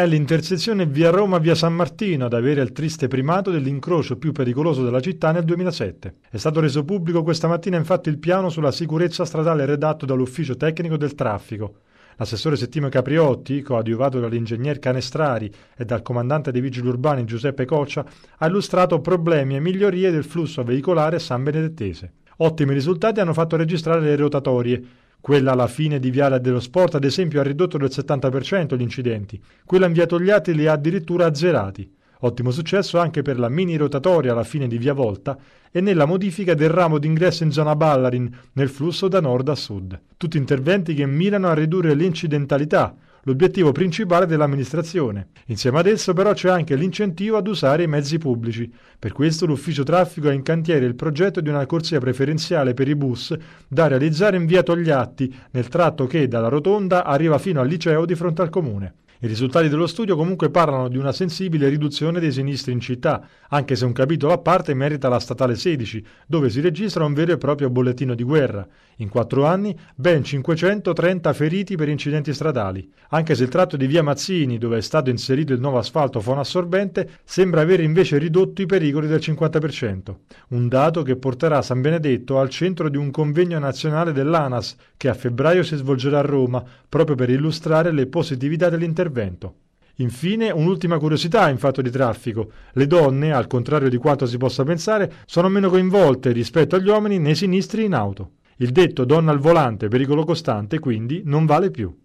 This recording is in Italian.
È l'intersezione via Roma via San Martino ad avere il triste primato dell'incrocio più pericoloso della città nel 2007. È stato reso pubblico questa mattina infatti il piano sulla sicurezza stradale redatto dall'ufficio tecnico del traffico. L'assessore Settimo Capriotti, coadiuvato dall'ingegner Canestrari e dal comandante dei vigili urbani Giuseppe Coccia, ha illustrato problemi e migliorie del flusso veicolare san benedettese. Ottimi risultati hanno fatto registrare le rotatorie, quella alla fine di Viale dello Sport, ad esempio, ha ridotto del 70% gli incidenti. Quella in via Togliatti li ha addirittura azzerati. Ottimo successo anche per la mini rotatoria alla fine di Via Volta e nella modifica del ramo d'ingresso in zona Ballarin nel flusso da nord a sud. Tutti interventi che mirano a ridurre l'incidentalità, l'obiettivo principale dell'amministrazione. Insieme ad esso però c'è anche l'incentivo ad usare i mezzi pubblici. Per questo l'ufficio traffico ha in cantiere il progetto di una corsia preferenziale per i bus da realizzare in via Togliatti, nel tratto che dalla rotonda arriva fino al liceo di fronte al comune. I risultati dello studio comunque parlano di una sensibile riduzione dei sinistri in città, anche se un capitolo a parte merita la statale 16, dove si registra un vero e proprio bollettino di guerra. In quattro anni ben 530 feriti per incidenti stradali, anche se il tratto di via Mazzini, dove è stato inserito il nuovo asfalto fonoassorbente, sembra aver invece ridotto i pericoli del 50%, un dato che porterà San Benedetto al centro di un convegno nazionale dell'ANAS, che a febbraio si svolgerà a Roma, proprio per illustrare le positività dell'intervento intervento. Infine, un'ultima curiosità in fatto di traffico. Le donne, al contrario di quanto si possa pensare, sono meno coinvolte rispetto agli uomini nei sinistri in auto. Il detto donna al volante, pericolo costante, quindi non vale più.